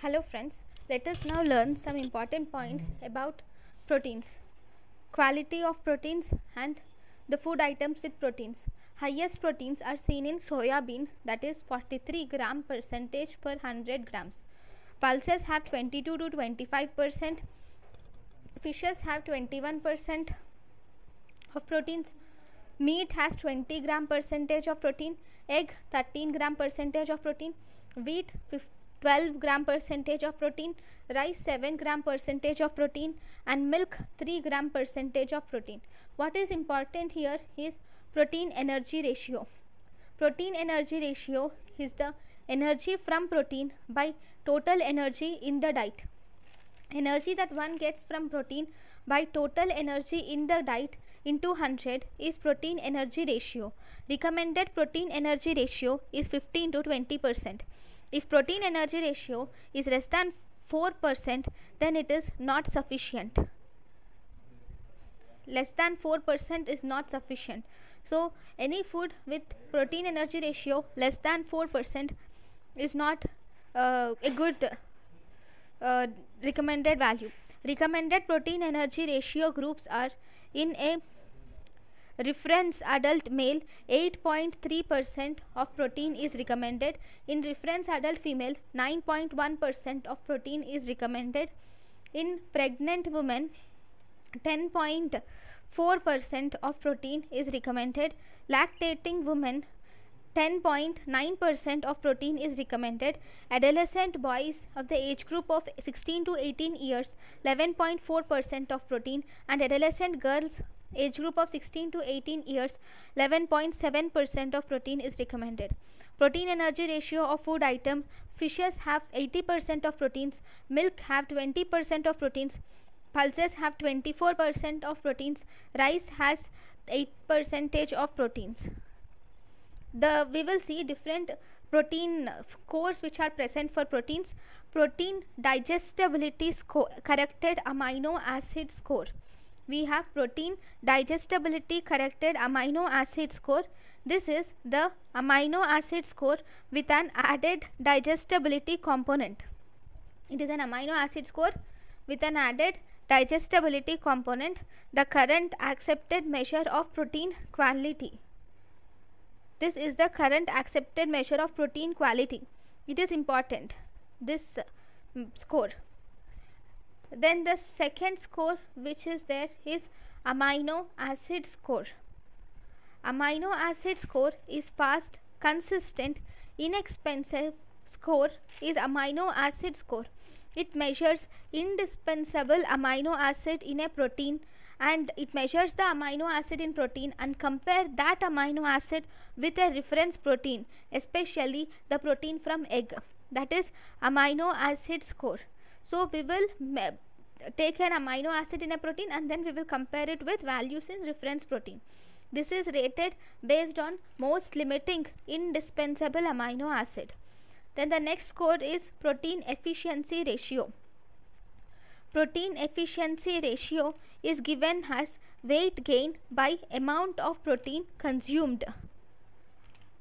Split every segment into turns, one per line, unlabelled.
Hello friends, let us now learn some important points about proteins. Quality of proteins and the food items with proteins. Highest proteins are seen in soya bean that is 43 gram percentage per 100 grams. Pulses have 22 to 25 percent. Fishes have 21 percent of proteins. Meat has 20 gram percentage of protein. Egg 13 gram percentage of protein. Wheat 15 12 gram percentage of protein, rice 7 gram percentage of protein and milk 3 gram percentage of protein. What is important here is protein energy ratio. Protein energy ratio is the energy from protein by total energy in the diet. Energy that one gets from protein by total energy in the diet in 200 is protein energy ratio. Recommended protein energy ratio is 15 to 20 percent. If protein energy ratio is less than 4 percent, then it is not sufficient. Less than 4 percent is not sufficient. So, any food with protein energy ratio less than 4 percent is not uh, a good uh, recommended value. Recommended protein energy ratio groups are in a reference adult male 8.3% of protein is recommended in reference adult female 9.1% of protein is recommended in pregnant women 10.4% of protein is recommended lactating women 10.9% of protein is recommended. Adolescent boys of the age group of 16 to 18 years, 11.4% of protein, and adolescent girls age group of 16 to 18 years 11.7% of protein is recommended protein energy ratio of food item fishes have 80% of proteins milk have 20% of proteins pulses have 24% of proteins rice has 8 percent of proteins the we will see different protein scores which are present for proteins protein digestibility score corrected amino acid score we have protein digestibility corrected amino acid score this is the amino acid score with an added digestibility component it is an amino acid score with an added digestibility component the current accepted measure of protein quality this is the current accepted measure of protein quality. It is important, this uh, score. Then the second score which is there is amino acid score. Amino acid score is fast, consistent, inexpensive score is amino acid score. It measures indispensable amino acid in a protein and it measures the amino acid in protein and compare that amino acid with a reference protein especially the protein from egg that is amino acid score so we will take an amino acid in a protein and then we will compare it with values in reference protein this is rated based on most limiting indispensable amino acid then the next score is protein efficiency ratio Protein efficiency ratio is given as weight gain by amount of protein consumed.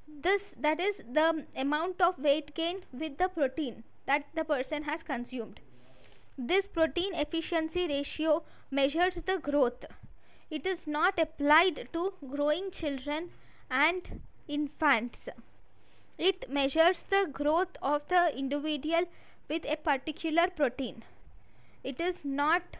This that is the amount of weight gain with the protein that the person has consumed. This protein efficiency ratio measures the growth. It is not applied to growing children and infants. It measures the growth of the individual with a particular protein it is not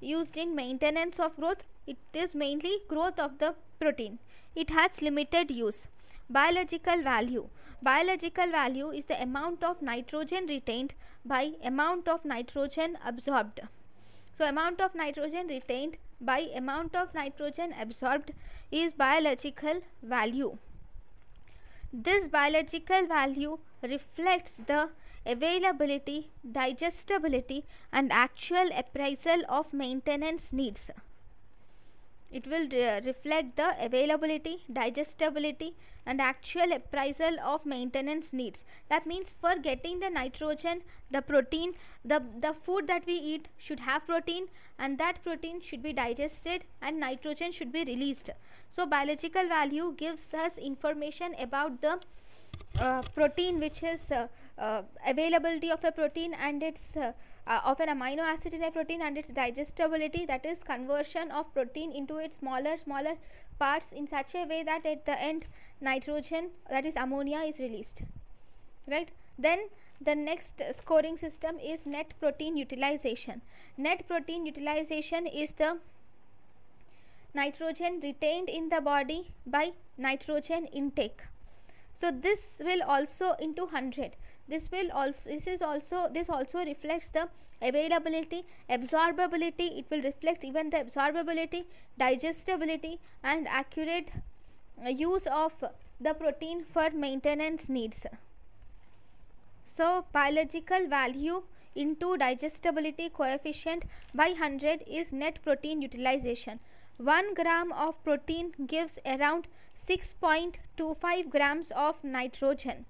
used in maintenance of growth it is mainly growth of the protein it has limited use biological value biological value is the amount of nitrogen retained by amount of nitrogen absorbed so amount of nitrogen retained by amount of nitrogen absorbed is biological value this biological value reflects the availability, digestibility and actual appraisal of maintenance needs. It will re reflect the availability, digestibility and actual appraisal of maintenance needs. That means for getting the nitrogen, the protein, the, the food that we eat should have protein and that protein should be digested and nitrogen should be released. So biological value gives us information about the uh, protein which is uh, uh, availability of a protein and its uh, uh, of an amino acid in a protein and its digestibility that is conversion of protein into its smaller smaller parts in such a way that at the end nitrogen that is ammonia is released right then the next scoring system is net protein utilization net protein utilization is the nitrogen retained in the body by nitrogen intake so this will also into 100 this will also this is also this also reflects the availability absorbability it will reflect even the absorbability digestibility and accurate uh, use of the protein for maintenance needs so biological value into digestibility coefficient by 100 is net protein utilization 1 gram of protein gives around 6.25 grams of nitrogen.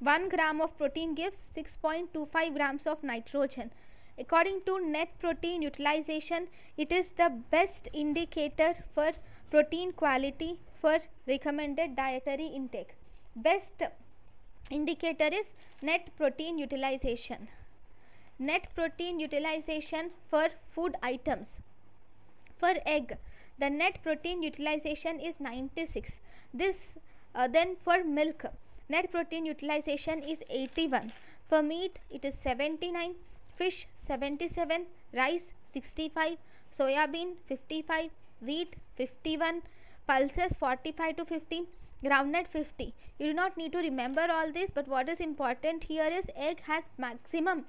1 gram of protein gives 6.25 grams of nitrogen. According to net protein utilization, it is the best indicator for protein quality for recommended dietary intake. Best indicator is net protein utilization. Net protein utilization for food items. For egg, the net protein utilization is 96 this uh, then for milk net protein utilization is 81 for meat it is 79 fish 77 rice 65 soya bean 55 wheat 51 pulses 45 to 50 groundnut 50 you do not need to remember all this but what is important here is egg has maximum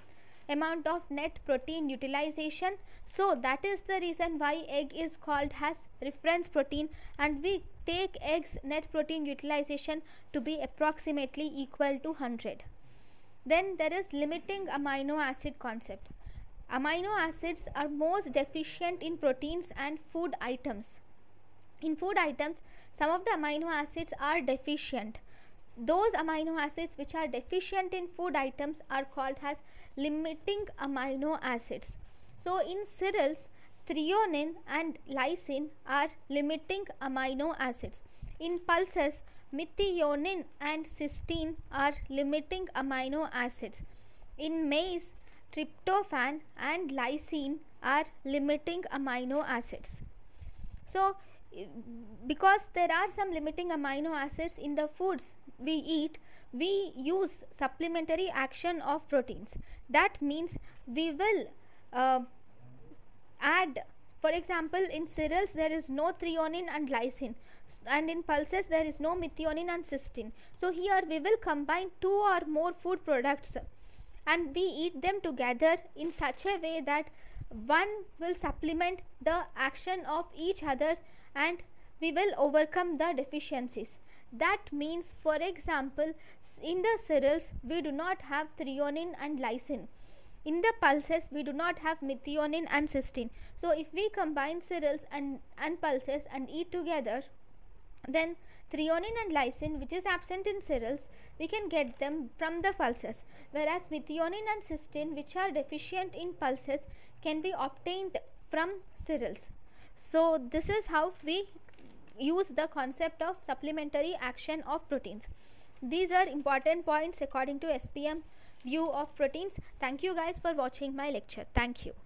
amount of net protein utilization. So that is the reason why egg is called as reference protein and we take egg's net protein utilization to be approximately equal to 100. Then there is limiting amino acid concept. Amino acids are most deficient in proteins and food items. In food items, some of the amino acids are deficient those amino acids which are deficient in food items are called as limiting amino acids. So in cereals, threonine and lysine are limiting amino acids. In pulses, methionine and cysteine are limiting amino acids. In maize, tryptophan and lysine are limiting amino acids. So because there are some limiting amino acids in the foods we eat we use supplementary action of proteins that means we will uh, add for example in cereals there is no threonine and lysine and in pulses there is no methionine and cysteine so here we will combine two or more food products and we eat them together in such a way that one will supplement the action of each other and we will overcome the deficiencies. That means for example in the cereals we do not have threonine and lysine. In the pulses we do not have methionine and cysteine. So if we combine cereals and, and pulses and eat together then threonine and lysine which is absent in cereals we can get them from the pulses whereas methionine and cysteine which are deficient in pulses can be obtained from cereals. So this is how we use the concept of supplementary action of proteins. These are important points according to SPM view of proteins. Thank you guys for watching my lecture. Thank you.